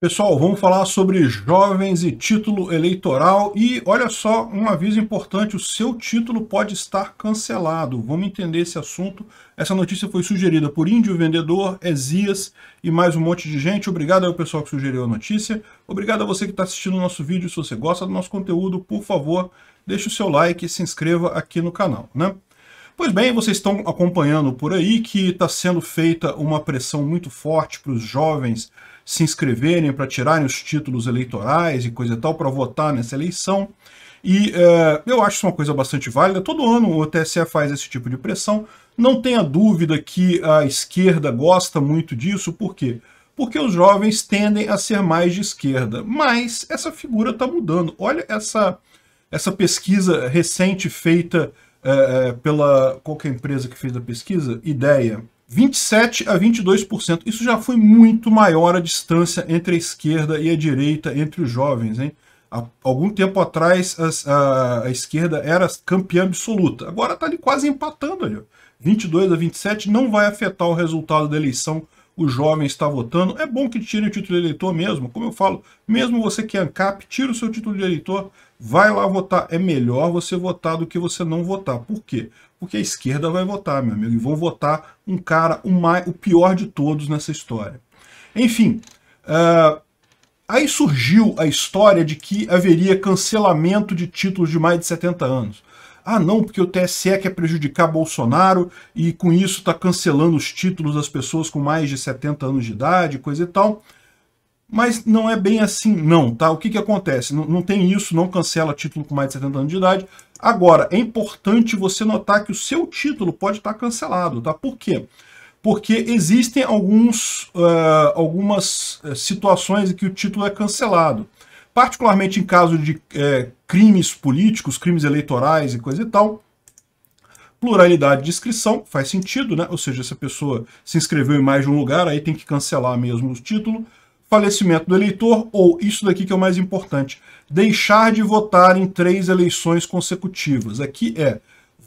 Pessoal, vamos falar sobre jovens e título eleitoral. E olha só, um aviso importante: o seu título pode estar cancelado. Vamos entender esse assunto. Essa notícia foi sugerida por Índio Vendedor, Ezias e mais um monte de gente. Obrigado ao pessoal que sugeriu a notícia. Obrigado a você que está assistindo o nosso vídeo. Se você gosta do nosso conteúdo, por favor, deixe o seu like e se inscreva aqui no canal. Né? Pois bem, vocês estão acompanhando por aí que está sendo feita uma pressão muito forte para os jovens se inscreverem para tirarem os títulos eleitorais e coisa e tal, para votar nessa eleição. E é, eu acho isso uma coisa bastante válida. Todo ano o TSE faz esse tipo de pressão. Não tenha dúvida que a esquerda gosta muito disso, por quê? Porque os jovens tendem a ser mais de esquerda. Mas essa figura está mudando. Olha essa, essa pesquisa recente feita é, é pela. Qual é a empresa que fez a pesquisa? Ideia 27 a 22%. Isso já foi muito maior a distância entre a esquerda e a direita entre os jovens. Hein? Há algum tempo atrás, a, a, a esquerda era campeã absoluta. Agora está quase empatando ali. 22 a 27 não vai afetar o resultado da eleição o jovem está votando. É bom que tire o título de eleitor mesmo, como eu falo, mesmo você que é ANCAP, tira o seu título de eleitor, vai lá votar. É melhor você votar do que você não votar. Por quê? Porque a esquerda vai votar, meu amigo, e vão votar um cara, o, mais, o pior de todos nessa história. Enfim, uh, aí surgiu a história de que haveria cancelamento de títulos de mais de 70 anos. Ah, não, porque o TSE quer prejudicar Bolsonaro e com isso está cancelando os títulos das pessoas com mais de 70 anos de idade, coisa e tal. Mas não é bem assim, não, tá? O que, que acontece? Não, não, tem isso, não cancela título com mais de 70 anos de idade. Agora, é importante você notar que o seu título pode estar tá cancelado, tá? Por quê? Porque existem alguns, uh, algumas eh, situações em que o título é cancelado particularmente em caso de é, crimes políticos, crimes eleitorais e coisa e tal, pluralidade de inscrição, faz sentido, né? Ou seja, se a pessoa se inscreveu em mais de um lugar, aí tem que cancelar mesmo o título. Falecimento do eleitor, ou isso daqui que é o mais importante, deixar de votar em três eleições consecutivas. Aqui é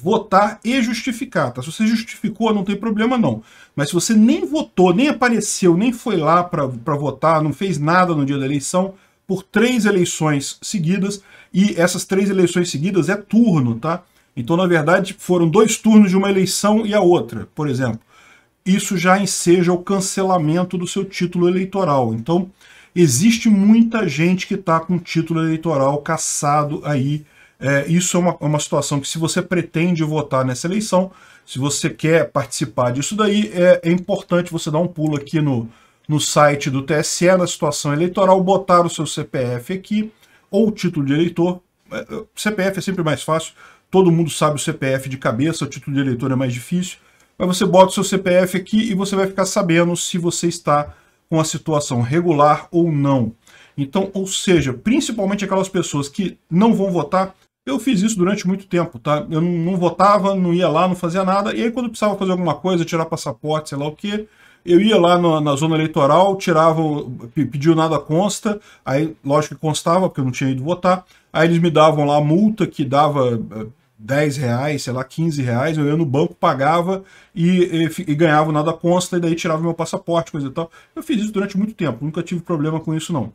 votar e justificar, tá? Se você justificou, não tem problema não. Mas se você nem votou, nem apareceu, nem foi lá para votar, não fez nada no dia da eleição, por três eleições seguidas, e essas três eleições seguidas é turno, tá? Então, na verdade, foram dois turnos de uma eleição e a outra, por exemplo. Isso já enseja o cancelamento do seu título eleitoral. Então, existe muita gente que está com título eleitoral caçado aí. É, isso é uma, é uma situação que se você pretende votar nessa eleição, se você quer participar disso daí, é, é importante você dar um pulo aqui no, no site do TSE, na situação eleitoral, botar o seu CPF aqui, ou título de eleitor. É, é, CPF é sempre mais fácil, todo mundo sabe o CPF de cabeça, o título de eleitor é mais difícil. Mas você bota o seu CPF aqui e você vai ficar sabendo se você está com a situação regular ou não. Então, ou seja, principalmente aquelas pessoas que não vão votar, eu fiz isso durante muito tempo, tá? Eu não, não votava, não ia lá, não fazia nada, e aí quando precisava fazer alguma coisa, tirar passaporte, sei lá o que, eu ia lá na, na zona eleitoral, tirava, pediu nada consta, aí lógico que constava, porque eu não tinha ido votar, aí eles me davam lá a multa que dava 10 eh, reais, sei lá, 15 reais, eu ia no banco, pagava e, e, e ganhava nada consta, e daí tirava meu passaporte, coisa e tal. Eu fiz isso durante muito tempo, nunca tive problema com isso não.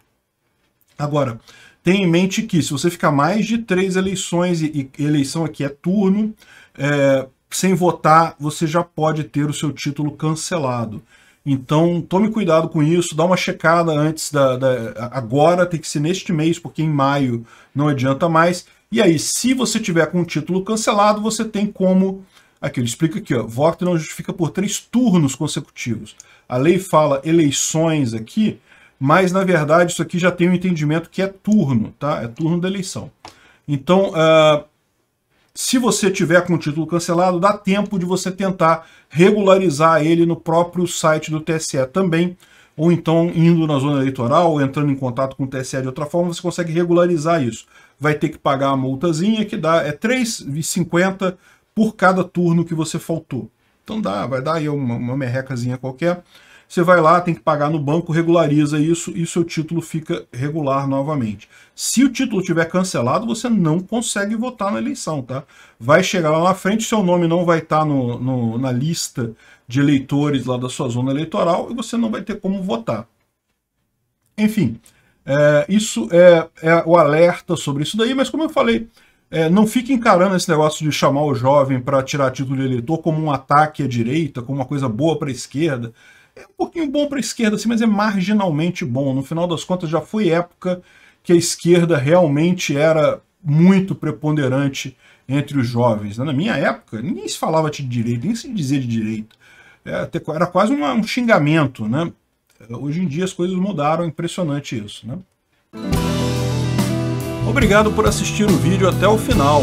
Agora, tenha em mente que se você ficar mais de três eleições, e, e eleição aqui é turno, é, sem votar, você já pode ter o seu título cancelado. Então, tome cuidado com isso, dá uma checada antes da, da, Agora tem que ser neste mês, porque em maio não adianta mais. E aí, se você tiver com o título cancelado, você tem como... Aqui, ele explica aqui, ó, voto não justifica por três turnos consecutivos. A lei fala eleições aqui, mas, na verdade, isso aqui já tem um entendimento que é turno, tá? É turno da eleição. Então, uh, se você tiver com o título cancelado, dá tempo de você tentar regularizar ele no próprio site do TSE também, ou então indo na zona eleitoral, ou entrando em contato com o TSE de outra forma, você consegue regularizar isso. Vai ter que pagar a multazinha que dá é R$ 3,50 por cada turno que você faltou. Então dá, vai dar aí uma, uma merrecazinha qualquer. Você vai lá, tem que pagar no banco, regulariza isso e o seu título fica regular novamente. Se o título tiver cancelado, você não consegue votar na eleição, tá? Vai chegar lá na frente, seu nome não vai estar tá no, no, na lista de eleitores lá da sua zona eleitoral e você não vai ter como votar. Enfim, é, isso é, é, o alerta sobre isso daí, mas como eu falei, é, não fique encarando esse negócio de chamar o jovem para tirar título de eleitor como um ataque à direita, como uma coisa boa para a esquerda. É um pouquinho bom para a esquerda, assim, mas é marginalmente bom. No final das contas, já foi época que a esquerda realmente era muito preponderante entre os jovens. Né? Na minha época, ninguém se falava de direito, ninguém se dizia de direito. É, era quase um xingamento, né? Hoje em dia as coisas mudaram, é impressionante isso, né? Obrigado por assistir o vídeo até o final.